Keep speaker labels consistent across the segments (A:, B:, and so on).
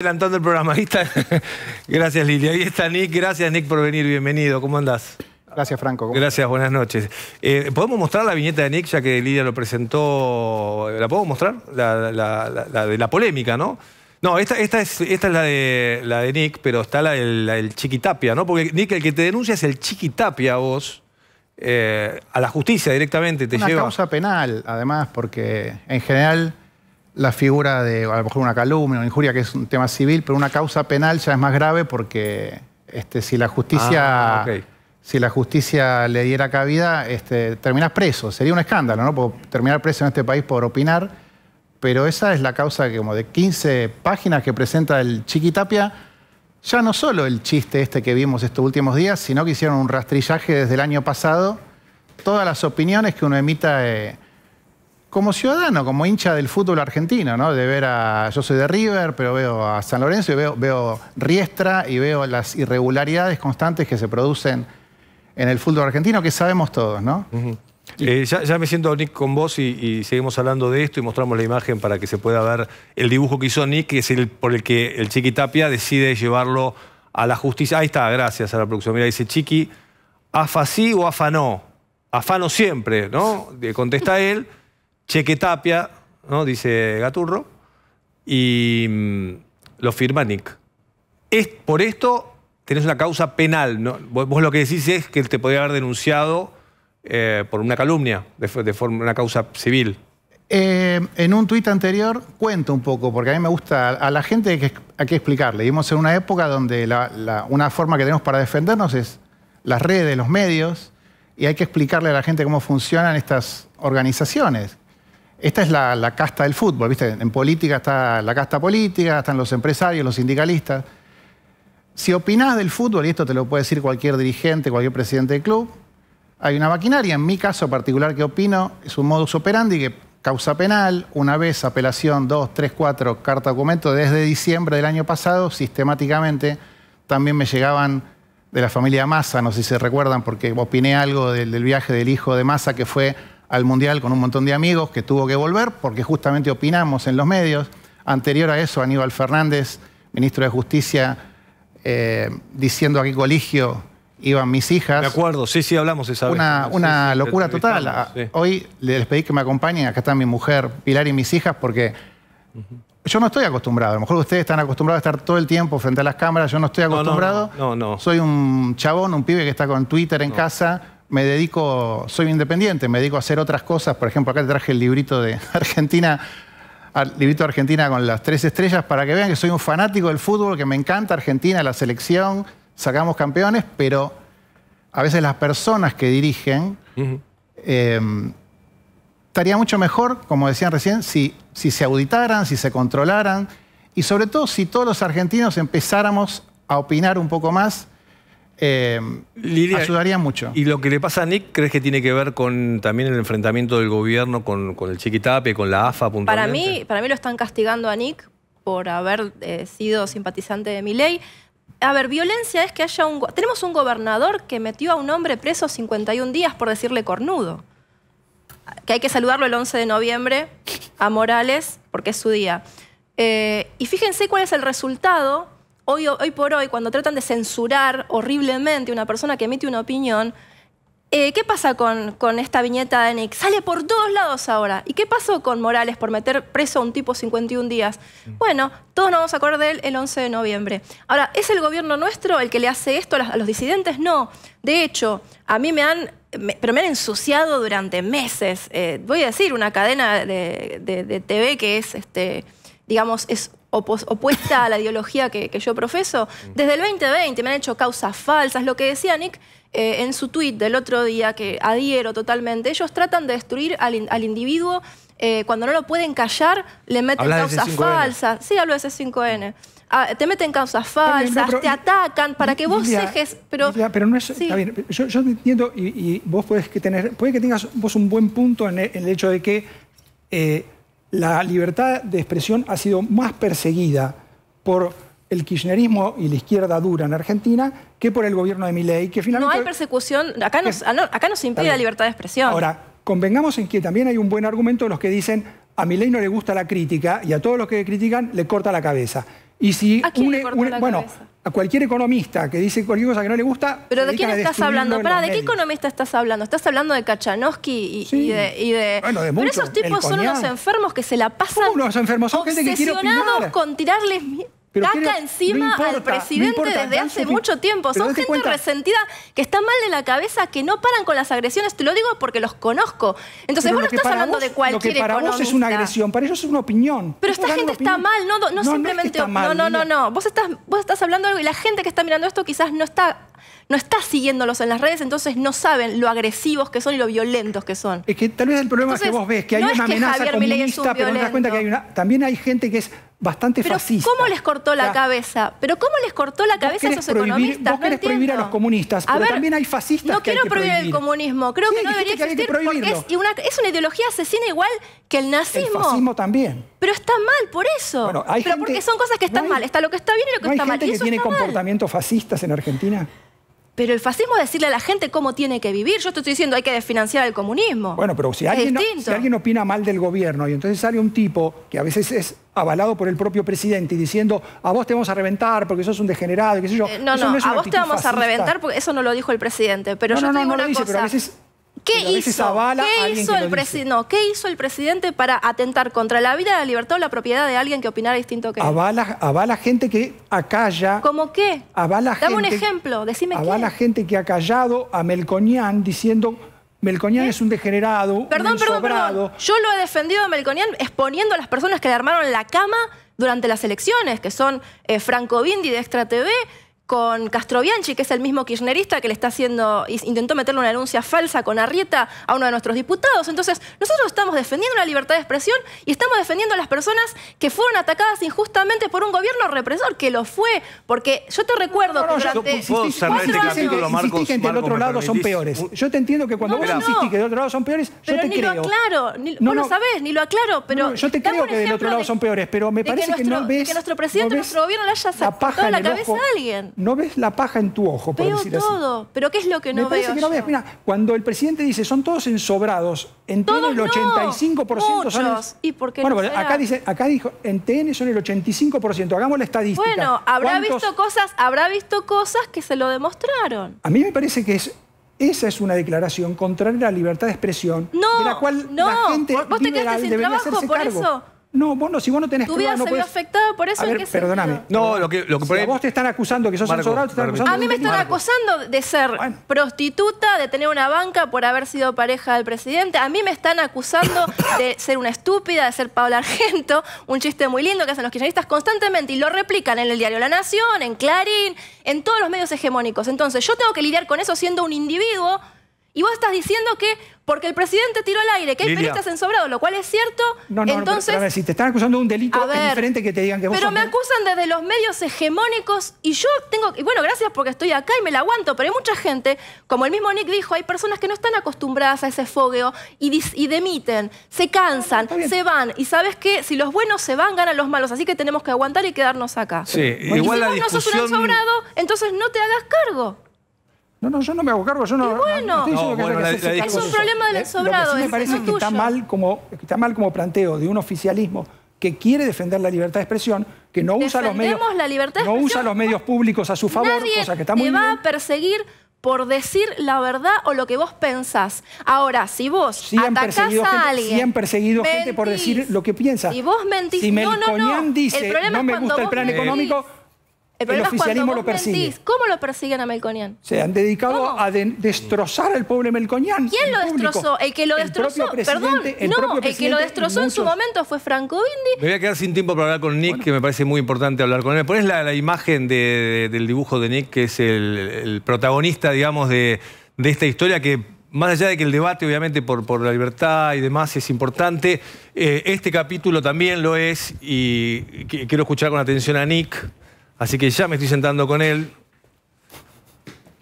A: Adelantando el programa, ahí está. Gracias Lilia, ahí está Nick, gracias Nick por venir, bienvenido, ¿cómo andás?
B: Gracias Franco. ¿cómo?
A: Gracias, buenas noches. Eh, ¿Podemos mostrar la viñeta de Nick ya que Lilia lo presentó? ¿La podemos mostrar? La, de la polémica, ¿no? No, esta, esta, es, esta es la de, la de Nick, pero está la del, Chiquitapia, ¿no? Porque Nick, el que te denuncia es el Chiquitapia vos. Eh, a la justicia directamente te lleva... lleva. Una causa
B: penal, además, porque en general la figura de a lo mejor una calumnia, una injuria, que es un tema civil, pero una causa penal ya es más grave porque este, si la justicia... Ah, si la justicia le diera cabida, este, terminás preso. Sería un escándalo, ¿no? Por terminar preso en este país por opinar. Pero esa es la causa que, como de 15 páginas que presenta el Chiquitapia, ya no solo el chiste este que vimos estos últimos días, sino que hicieron un rastrillaje desde el año pasado. Todas las opiniones que uno emita eh, como ciudadano, como hincha del fútbol argentino, ¿no? De ver a. Yo soy de River, pero veo a San Lorenzo y veo, veo Riestra y veo las irregularidades constantes que se producen en el fútbol argentino, que sabemos todos, ¿no?
A: Eh, ya, me siento, Nick, con vos y, seguimos hablando de esto y mostramos la imagen para que se pueda ver el dibujo que hizo Nick, que es el por el que el Chiqui Tapia decide llevarlo a la justicia. Ahí está, gracias a la producción. Mira, dice Chiqui, ¿afa sí o afa no? Afano siempre, ¿no? Contesta él cheque tapia, ¿no? dice Gaturro, y mm, lo firma Nick. Es, por esto tenés una causa penal. Vos, lo que decís es que él te podría haber denunciado eh, por una calumnia, de, forma una causa civil.
B: Eh, en un tuit anterior cuento un poco, porque a mí me gusta, a la gente hay que, hay que explicarle. Vivimos en una época donde una forma que tenemos para defendernos es las redes, los medios, y hay que explicarle a la gente cómo funcionan estas organizaciones. Esta es la, casta del fútbol, ¿viste? En política está la casta política, están los empresarios, los sindicalistas. Si opinás del fútbol, y esto te lo puede decir cualquier dirigente, cualquier presidente del club, hay una maquinaria. En mi caso particular que opino, es un modus operandi que causa penal, una vez apelación, dos, tres, cuatro, carta documento, desde diciembre del año pasado, sistemáticamente, también me llegaban de la familia Massa, no sé si se recuerdan, porque opiné algo del, del viaje del hijo de Massa que fue al Mundial con un montón de amigos que tuvo que volver porque justamente opinamos en los medios. Anterior a eso, Aníbal Fernández, ministro de Justicia, eh, diciendo a qué colegio iban mis hijas. De acuerdo, sí, sí, hablamos esa Una, vez. una locura total. Ah, hoy les pedí que me acompañen, acá están mi mujer, Pilar y mis hijas, porque yo no estoy acostumbrado. A lo mejor ustedes están acostumbrados a estar todo el tiempo frente a las cámaras, yo no estoy acostumbrado. no, no Soy un chabón, un pibe que está con Twitter en casa me dedico, soy independiente, me dedico a hacer otras cosas. Por ejemplo, acá te traje el librito de Argentina, el librito de Argentina con las tres estrellas, para que vean que soy un fanático del fútbol, que me encanta Argentina, la selección, sacamos campeones, pero a veces las personas que dirigen eh, estaría mucho mejor, como decían recién, si, si se auditaran, si se controlaran y sobre todo si todos los argentinos empezáramos a opinar un poco más eh, ayudaría mucho.
A: ¿Y lo que le pasa a Nick crees que tiene que ver con también el enfrentamiento del gobierno con, el Chiquitape, con la AFA? Para mí,
C: para mí lo están castigando a Nick por haber eh, sido simpatizante de mi ley. A ver, violencia es que haya un... Tenemos un gobernador que metió a un hombre preso 51 días por decirle cornudo. Que hay que saludarlo el 11 de noviembre a Morales porque es su día. Eh, y fíjense cuál es el resultado Hoy, por hoy, cuando tratan de censurar horriblemente a una persona que emite una opinión, eh, ¿Qué pasa con, esta viñeta de Nick? Sale por todos lados ahora. ¿Y qué pasó con Morales por meter preso a un tipo 51 días? Mm. Bueno, todos nos vamos a acordar de él el 11 de noviembre. Ahora, ¿es el gobierno nuestro el que le hace esto a los, disidentes? No. De hecho, a mí me han, pero me han ensuciado durante meses. Eh, voy a decir, una cadena de, TV que es, este, digamos, es opuesta a la ideología que, yo profeso. Mm. Desde el 2020 me han hecho causas falsas. Lo que decía Nick eh, en su tweet del otro día, que adhiero totalmente, ellos tratan de destruir al, individuo. Eh, cuando no lo pueden callar, le meten causas falsas. Sí, hablo de C5N. Mm. Ah, te meten causas falsas, te atacan para que vos dejes. pero... no es... Está bien,
D: yo, entiendo y, vos puedes que tener... Puede que tengas vos un buen punto en el, hecho de que eh, la libertad de expresión ha sido más perseguida por el kirchnerismo y la izquierda dura en Argentina que por el gobierno de Milei, que finalmente... No hay
C: persecución, acá nos, ah, acá impide la libertad de expresión. Ahora,
D: convengamos en que también hay un buen argumento de los que dicen a Milei no le gusta la crítica y a todos los que le critican le corta la cabeza. Y si ¿A e-, e-, bueno, a cualquier economista que dice cualquier cosa que no le gusta... Pero ¿de quién estás hablando? Para, ¿de qué
C: economista estás hablando? Estás hablando de Kachanowski y, de, Bueno, de muchos. Pero esos tipos son unos enfermos que se la pasan... unos enfermos? Son gente que con tirarles... Caca encima al presidente desde hace mucho tiempo. Son gente resentida que está mal de la cabeza, que no paran con las agresiones. Te lo digo porque los conozco. Entonces vos no estás hablando de cualquier Lo para vos es una agresión,
D: para ellos es una opinión.
C: Pero esta gente está mal, no, no, simplemente... no, no, no, no. Vos estás, vos estás hablando de algo y la gente que está mirando esto quizás no está no está siguiéndolos en las redes, entonces no saben lo agresivos que son y lo violentos que son Es que tal
D: vez el problema es que vos ves que hay una amenaza comunista, pero no te das cuenta que hay también hay gente que es bastante fascista.
C: ¿Cómo les cortó la cabeza? ¿Pero cómo les cortó la cabeza a esos economistas? Vos no prohibir a los comunistas, a pero también hay fascistas. No que quiero hay que prohibir, el comunismo, creo que no debería existir es una, ideología asesina igual que el nazismo. El fascismo también. Pero está mal por eso. Bueno, hay pero porque son cosas que están mal, está lo que está bien y lo que está hay gente mal. Gente que tiene comportamientos
D: fascistas en Argentina?
C: Pero el fascismo es decirle a la gente cómo tiene que vivir. Yo te estoy diciendo hay que desfinanciar el comunismo. Bueno, pero si alguien, si alguien
D: opina mal del gobierno y entonces sale un tipo que a veces es avalado por el propio presidente y diciendo a vos te vamos a reventar porque sos un degenerado, qué sé yo. Eh, no, no, a vos te vamos a reventar porque
C: eso no lo dijo el presidente. Pero yo no, lo
D: ¿Qué hizo? el
C: hizo el presidente para atentar contra la vida, la libertad o la propiedad de alguien que opinara distinto que él? Avala,
D: avala gente que acalla. ¿Cómo qué? Avala Dame un ejemplo,
C: decime avala
D: gente que ha callado a Melconian diciendo... Melconian ¿Eh? es un degenerado, perdón, perdón, perdón.
C: Yo lo he defendido a Melconian exponiendo a las personas que le armaron la cama durante las elecciones, que son eh, Franco Bindi de Extra TV, con Castro Bianchi, que es el mismo kirchnerista que le está haciendo, intentó meterle una denuncia falsa con Arrieta a uno de nuestros diputados. Entonces, nosotros estamos defendiendo la libertad de expresión y estamos defendiendo a las personas que fueron atacadas injustamente por un gobierno represor, que lo fue, porque yo te recuerdo que durante yo, este Que, del otro lado son
D: peores. Yo te entiendo que cuando vos insistís que del otro lado son peores, yo te ni lo aclaro,
C: ni, vos lo sabés, ni lo aclaro, pero... yo te creo que del otro lado son
D: peores, pero me parece que, no ves... Que nuestro
C: presidente, nuestro gobierno le haya sacado la, la cabeza a alguien
D: no ves la paja en tu ojo, por veo decir
C: todo, pero ¿qué es lo que no Me que no ves.
D: Mira, cuando el presidente dice, son todos ensobrados, en TN el 85% son... los. ¿Y por qué no acá, acá dijo, en TN son el 85%, hagamos la estadística. Bueno,
C: habrá visto cosas, habrá visto cosas que se lo demostraron.
D: A mí me parece que esa es una declaración contraria a la libertad de expresión,
C: de la cual la gente vos te sin debería trabajo, por Eso. No, vos no, si vos no tenés ¿Tu vida se ve afectada por eso? perdóname.
D: No, lo que, vos te están acusando que sos Marco, te están acusando A mí me están
C: acusando de ser prostituta, de tener una banca por haber sido pareja del presidente. A mí me están acusando de ser una estúpida, de ser Pablo Argento. Un chiste muy lindo que hacen los kirchneristas constantemente y lo replican en el diario La Nación, en Clarín, en todos los medios hegemónicos. Entonces, yo tengo que lidiar con eso siendo un individuo y vos estás diciendo que porque el presidente tiró al aire, que hay periodistas periodistas ensobrados, lo cual es cierto, no, no, entonces... No, a
D: ver, si te están acusando de un delito, es diferente que te digan que vos Pero me
C: acusan desde los medios hegemónicos y yo tengo... Y bueno, gracias porque estoy acá y me la aguanto, pero hay mucha gente, como el mismo Nick dijo, hay personas que no están acostumbradas a ese fogueo y, y demiten, se cansan, se van. Y sabes que si los buenos se van, ganan los malos. Así que tenemos que aguantar y quedarnos acá. Sí, y si vos no sos un ensobrado, entonces no te hagas cargo. No, no, yo no me hago cargo, yo no. bueno, no, bueno es un problema del sobrado. Lo me parece que está mal,
D: como, planteo de un oficialismo que quiere defender la libertad de expresión, que no usa los medios,
C: no usa los medios públicos a su favor, cosa que está muy te va a perseguir por decir la verdad o lo que vos pensás. Ahora, si vos sí atacás a gente, alguien... Si han perseguido gente por decir
D: lo que piensa. Si vos mentís... Si no, no, no. Dice, el problema no me gusta el plan económico
C: el, oficialismo lo persigue. ¿Cómo lo persiguen a Melconian?
D: Se han dedicado a
C: destrozar
D: al pobre Melconian. ¿Quién lo destrozó? El que lo destrozó, perdón, el no, el que lo destrozó en su
C: momento fue Franco Bindi. Me
A: voy a quedar sin tiempo para hablar con Nick, que me parece muy importante hablar con él. Pones la, imagen del dibujo de Nick, que es el, protagonista, digamos, de, esta historia que más allá de que el debate, obviamente, por, la libertad y demás es importante, eh, este capítulo también lo es y quiero escuchar con atención a Nick Así que ya me estoy sentando con él.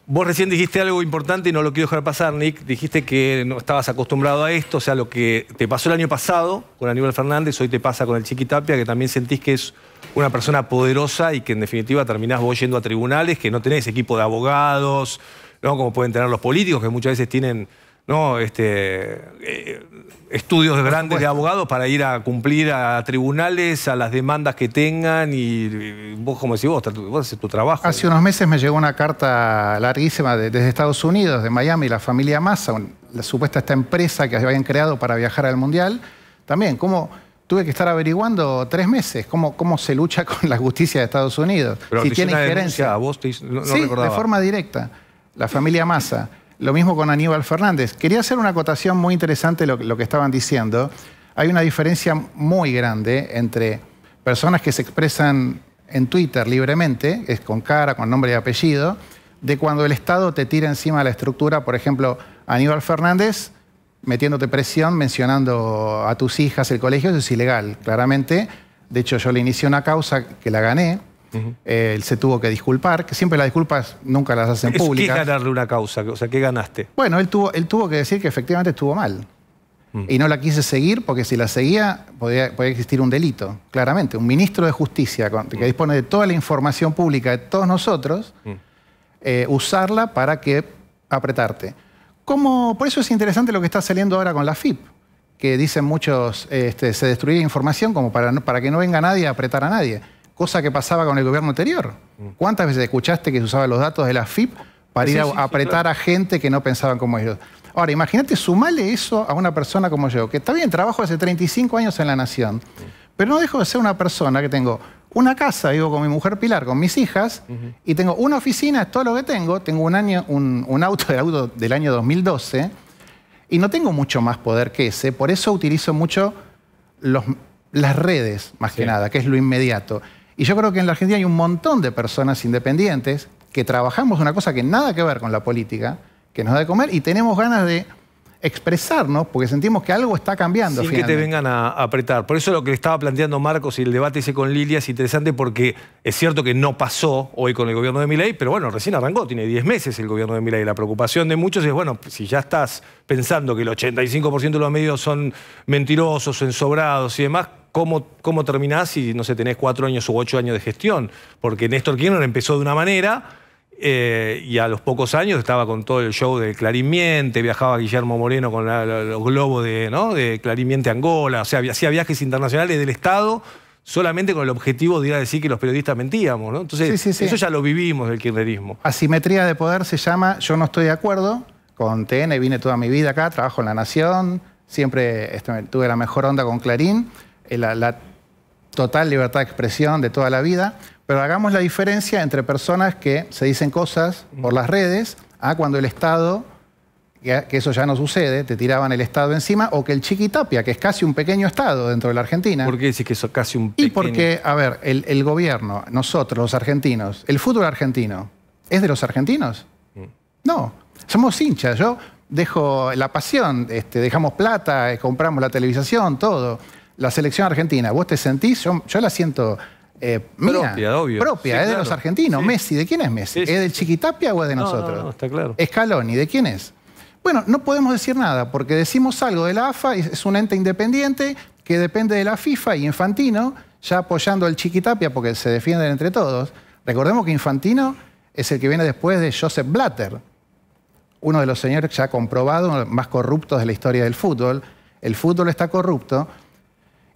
A: Vos recién dijiste algo importante y no lo quiero dejar pasar, Nick. Dijiste que no estabas acostumbrado a esto, o sea, lo que te pasó el año pasado con Aníbal Fernández, hoy te pasa con el Chiqui Tapia, que también sentís que es una persona poderosa y que en definitiva terminás vos yendo a tribunales, que no tenés equipo de abogados, ¿no? como pueden tener los políticos, que muchas veces tienen ¿no? Este, eh, estudios grandes de abogados para ir a cumplir a tribunales, a las demandas que tengan y, vos, como decís vos, vos haces tu trabajo.
B: Hace unos meses me llegó una carta larguísima desde Estados Unidos, de Miami, la familia Massa, la supuesta esta empresa que habían creado para viajar al Mundial. También, ¿cómo...? tuve que estar averiguando tres meses cómo, cómo se lucha con la justicia de Estados Unidos. si tiene injerencia. a
A: vos sí, de forma
B: directa. La familia Massa. Lo mismo con Aníbal Fernández. Quería hacer una acotación muy interesante lo, que estaban diciendo. Hay una diferencia muy grande entre personas que se expresan en Twitter libremente, es con cara, con nombre y apellido, de cuando el Estado te tira encima de la estructura, por ejemplo, Aníbal Fernández metiéndote presión, mencionando a tus hijas el colegio, eso es ilegal, claramente. De hecho, yo le inicié una causa que la gané, él se tuvo que disculpar, que siempre las disculpas nunca las hacen públicas. ¿Qué una causa? O sea, ¿qué ganaste? Bueno, él tuvo, él tuvo que decir que efectivamente estuvo mal. Mm. Y no la quise seguir porque si la seguía podía, existir un delito, claramente. Un ministro de justicia que mm. dispone de toda la información pública de todos nosotros, mm. eh, usarla para que apretarte. por eso es interesante lo que está saliendo ahora con la FIP, que dicen muchos, este, se destruye información como para, para que no venga nadie a apretar a nadie cosa que pasaba con el gobierno anterior. Mm. ¿Cuántas veces escuchaste que se usaban los datos de la FIP para ir a apretar a gente que no pensaban como ellos? Ahora, imagínate sumarle eso a una persona como yo, que está bien, trabajo hace 35 años en la Nación, pero no dejo de ser una persona que tengo una casa, vivo con mi mujer Pilar, con mis hijas, y tengo una oficina, es todo lo que tengo, tengo un, año, un, auto, del auto del año 2012, y no tengo mucho más poder que ese, por eso utilizo mucho las redes, más que nada, que es lo inmediato. Y yo creo que en la Argentina hay un montón de personas independientes que trabajamos una cosa que nada que ver con la política, que nos da de comer y tenemos ganas de expresarnos porque sentimos que algo está cambiando. Sin que te vengan
A: a apretar. Por eso lo que estaba planteando Marcos y el debate ese con Lilia es interesante porque es cierto que no pasó hoy con el gobierno de Milei, pero bueno, recién arrancó, tiene 10 meses el gobierno de Milei. La preocupación de muchos es, bueno, si ya estás pensando que el 85% de los medios son mentirosos, ensobrados y demás, cómo, cómo terminás si, no sé, tenés cuatro años u ocho años de gestión. Porque Néstor Kirchner empezó de una manera eh, y a los pocos años estaba con todo el show de clarimiente viajaba Guillermo Moreno con los globos de, ¿no? de Clarín Angola, o sea, hacía viajes internacionales del Estado solamente con el objetivo de ir a decir que los periodistas mentíamos, Entonces, eso ya lo vivimos del kirchnerismo.
B: Asimetría de poder se llama yo no estoy de acuerdo, con TN vine toda mi vida acá, trabajo en La Nación, siempre este, tuve la mejor onda con Clarín, eh, la, total libertad de expresión de toda la vida, pero hagamos la diferencia entre personas que se dicen cosas por las redes a cuando el Estado, que eso ya no sucede, te tiraban el Estado encima, o que el Chiquitapia, que es casi un pequeño Estado dentro de la Argentina. ¿Por qué que es casi un pequeño? Y porque, a ver, el, gobierno, nosotros, los argentinos, el futuro argentino, ¿es de los argentinos? Mm. No, somos hinchas, yo dejo la pasión, este, dejamos plata, eh, compramos la televisación, todo la selección argentina, vos te sentís, yo, la siento eh, propia, propia es ¿eh? de los argentinos. Messi, ¿de quién es Messi? ¿Es del Chiquitapia o es de nosotros? No, está claro. Scaloni, ¿de quién es? Bueno, no podemos decir nada, porque decimos algo de la AFA, es un ente independiente que depende de la FIFA y Infantino, ya apoyando al Chiquitapia porque se defienden entre todos. Recordemos que Infantino es el que viene después de Joseph Blatter, uno de los señores ya comprobado, más corruptos de la historia del fútbol. El fútbol está corrupto.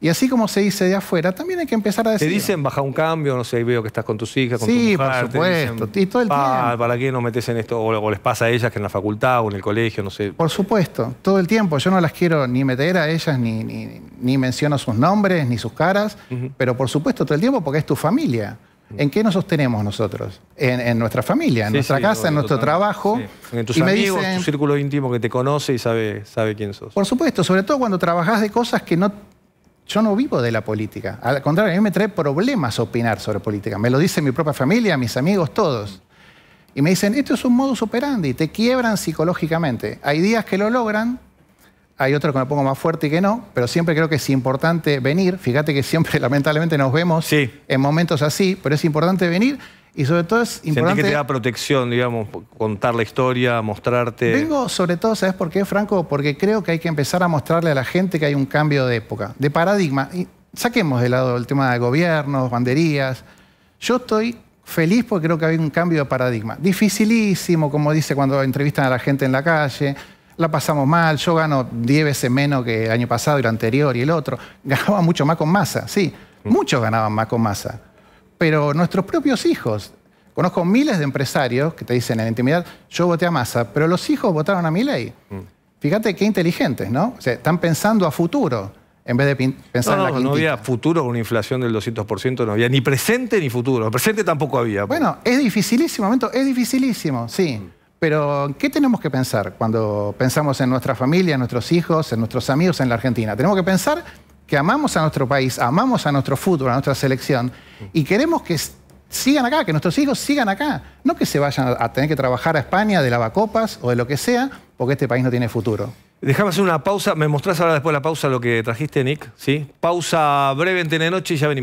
B: Y así como se dice de afuera, también hay que empezar a decir. Te dicen,
A: baja un cambio, no sé, veo que estás con tus hijas, con sí, tu Sí, por supuesto. y todo el tiempo. ¿Para qué no metes en esto? O, les pasa a ellas que en la facultad o en el colegio, no sé.
B: Por supuesto, todo el tiempo. Yo no las quiero ni meter a ellas, ni, ni, ni menciono sus nombres, ni sus caras, pero por supuesto todo el tiempo porque es tu familia. ¿En qué nos sostenemos nosotros? En, nuestra familia, en nuestra casa, en nuestro trabajo. En tus amigos, en tu
A: círculo íntimo que te conoce y sabe, sabe quién sos.
B: Por supuesto, sobre todo cuando trabajás de cosas que no yo no vivo de la política. Al contrario, a mí me trae problemas opinar sobre política. Me lo dice mi propia familia, mis amigos, todos. Y me dicen, esto es un modus operandi, te quiebran psicológicamente. Hay días que lo logran, hay otros que me pongo más fuerte y que no, pero siempre creo que es importante venir. Fíjate que siempre lamentablemente nos vemos en momentos así, pero es importante venir y sobre todo es importante... Sentí que te da
A: protección, digamos, contar la historia, mostrarte... Vengo
B: sobre todo, ¿sabes por qué, Franco? Porque creo que hay que empezar a mostrarle a la gente que hay un cambio de época, de paradigma. Y saquemos de lado el tema de gobiernos, banderías. Yo estoy feliz porque creo que hay un cambio de paradigma. Dificilísimo, como dice cuando entrevistan a la gente en la calle. La pasamos mal, yo gano 10 veces menos que el año pasado y el anterior y el otro. Ganaba mucho más con masa, sí. Mm. Muchos ganaban más con masa pero nuestros propios hijos. Conozco miles de empresarios que te dicen en intimidad, yo voté a Massa, pero los hijos votaron a mi ley. Mm. Fíjate qué inteligentes, ¿no? O sea, están pensando a futuro en vez de pensar en la No había
A: futuro con una inflación del 200%, no había ni presente ni futuro. Presente tampoco
B: había. Bueno, es dificilísimo, momento, es dificilísimo, sí. Mm. Pero, ¿qué tenemos que pensar cuando pensamos en nuestra familia, en nuestros hijos, en nuestros amigos en la Argentina? Tenemos que pensar que amamos a nuestro país, amamos a nuestro fútbol, a nuestra selección, y queremos que sigan acá, que nuestros hijos sigan acá, no que se vayan a tener que trabajar a España de lavacopas o de lo que sea, porque este país no tiene futuro.
A: Dejame hacer una pausa, me mostrás ahora después de la pausa lo que trajiste, Nick, ¿sí? Pausa breve en Noche y ya venimos.